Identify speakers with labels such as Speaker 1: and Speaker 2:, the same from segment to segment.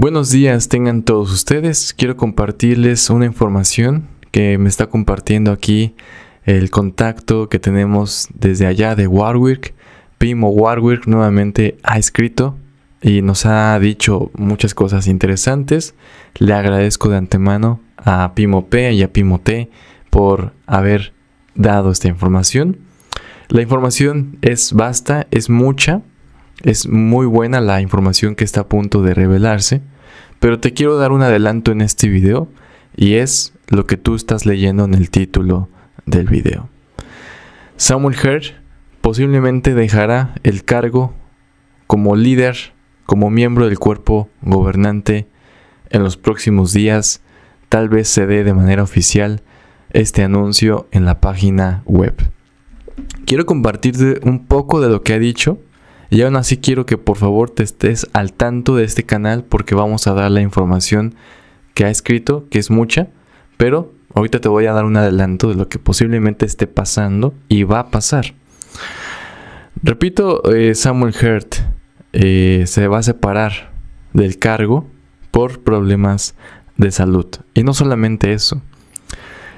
Speaker 1: Buenos días tengan todos ustedes. Quiero compartirles una información que me está compartiendo aquí el contacto que tenemos desde allá de Warwick. Pimo Warwick nuevamente ha escrito y nos ha dicho muchas cosas interesantes. Le agradezco de antemano a Pimo P y a Pimo T por haber dado esta información. La información es vasta, es mucha, es muy buena la información que está a punto de revelarse, pero te quiero dar un adelanto en este video y es lo que tú estás leyendo en el título del video. Samuel Herr posiblemente dejará el cargo como líder, como miembro del cuerpo gobernante en los próximos días. Tal vez se dé de manera oficial este anuncio en la página web. Quiero compartirte un poco de lo que ha dicho y aún así quiero que por favor te estés al tanto de este canal porque vamos a dar la información que ha escrito, que es mucha, pero ahorita te voy a dar un adelanto de lo que posiblemente esté pasando y va a pasar. Repito, eh, Samuel Hurt eh, se va a separar del cargo por problemas de salud. Y no solamente eso,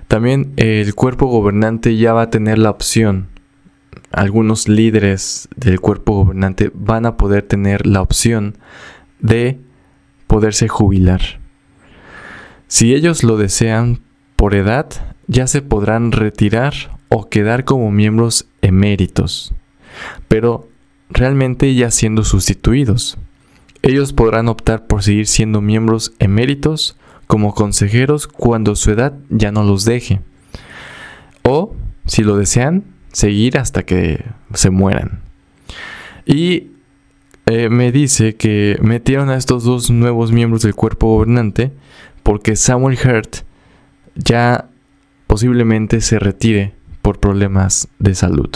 Speaker 1: también el cuerpo gobernante ya va a tener la opción algunos líderes del cuerpo gobernante van a poder tener la opción de poderse jubilar. Si ellos lo desean por edad, ya se podrán retirar o quedar como miembros eméritos, pero realmente ya siendo sustituidos. Ellos podrán optar por seguir siendo miembros eméritos como consejeros cuando su edad ya no los deje. O, si lo desean, seguir hasta que se mueran. Y eh, me dice que metieron a estos dos nuevos miembros del cuerpo gobernante porque Samuel Hurt ya posiblemente se retire por problemas de salud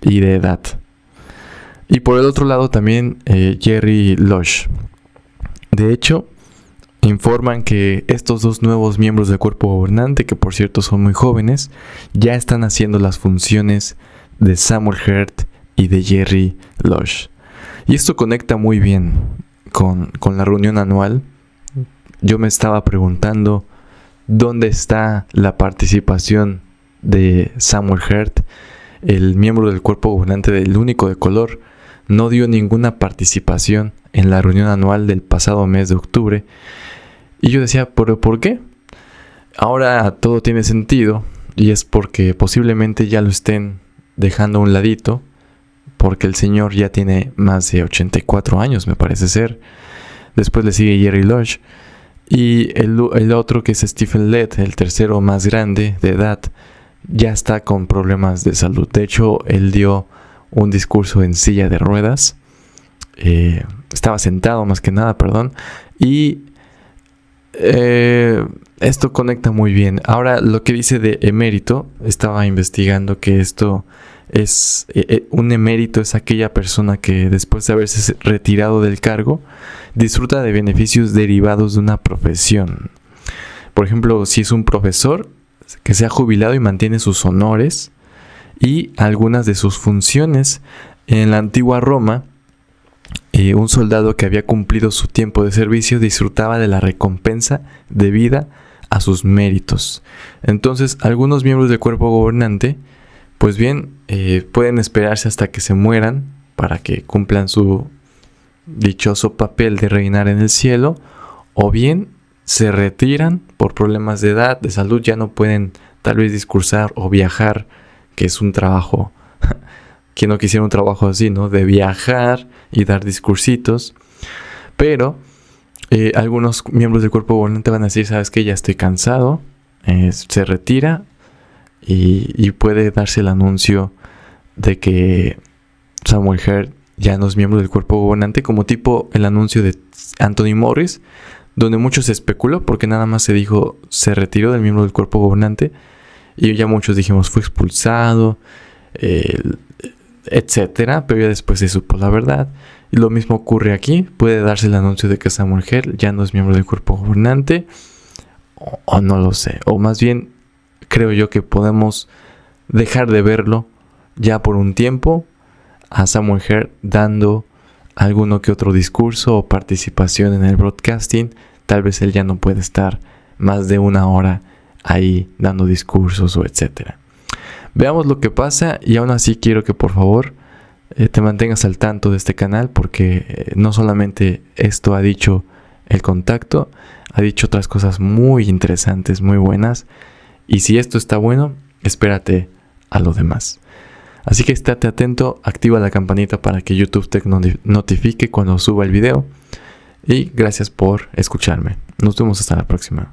Speaker 1: y de edad. Y por el otro lado también eh, Jerry Lush. De hecho, informan que estos dos nuevos miembros del cuerpo gobernante, que por cierto son muy jóvenes, ya están haciendo las funciones de Samuel Hurt y de Jerry Lush. Y esto conecta muy bien con, con la reunión anual. Yo me estaba preguntando dónde está la participación de Samuel Hurt, el miembro del cuerpo gobernante del único de color, no dio ninguna participación en la reunión anual del pasado mes de octubre y yo decía, ¿pero por qué? Ahora todo tiene sentido y es porque posiblemente ya lo estén dejando a un ladito porque el señor ya tiene más de 84 años, me parece ser. Después le sigue Jerry Lodge y el, otro que es Stephen Led, el tercero más grande de edad, ya está con problemas de salud. De hecho, él dio un discurso en silla de ruedas. Eh, estaba sentado más que nada, perdón. Y eh, esto conecta muy bien. Ahora, lo que dice de emérito, estaba investigando que esto es eh, eh, un emérito es aquella persona que después de haberse retirado del cargo disfruta de beneficios derivados de una profesión. Por ejemplo, si es un profesor que se ha jubilado y mantiene sus honores y algunas de sus funciones en la antigua Roma, eh, un soldado que había cumplido su tiempo de servicio disfrutaba de la recompensa debida a sus méritos. Entonces, algunos miembros del cuerpo gobernante, pues bien, eh, pueden esperarse hasta que se mueran para que cumplan su dichoso papel de reinar en el cielo, o bien se retiran por problemas de edad, de salud, ya no pueden tal vez discursar o viajar, que es un trabajo que no quisiera un trabajo así, ¿no? De viajar y dar discursitos. Pero eh, algunos miembros del cuerpo gobernante van a decir, sabes que ya estoy cansado, eh, se retira y, puede darse el anuncio de que Samuel Heard ya no es miembro del cuerpo gobernante, como tipo el anuncio de Anthony Morris, donde muchos especuló porque nada más se dijo se retiró del miembro del cuerpo gobernante y ya muchos dijimos fue expulsado, El etcétera, pero ya después se supo la verdad. Y lo mismo ocurre aquí, puede darse el anuncio de que esa mujer ya no es miembro del cuerpo gobernante, o, no lo sé, o más bien creo yo que podemos dejar de verlo ya por un tiempo a esa mujer dando alguno que otro discurso o participación en el broadcasting, tal vez él ya no puede estar más de una hora ahí dando discursos o etcétera. Veamos lo que pasa y aún así quiero que por favor eh, te mantengas al tanto de este canal porque eh, no solamente esto ha dicho el contacto, ha dicho otras cosas muy interesantes, muy buenas. Y si esto está bueno, espérate a lo demás. Así que estate atento, activa la campanita para que YouTube te notifique cuando suba el video. Y gracias por escucharme. Nos vemos hasta la próxima.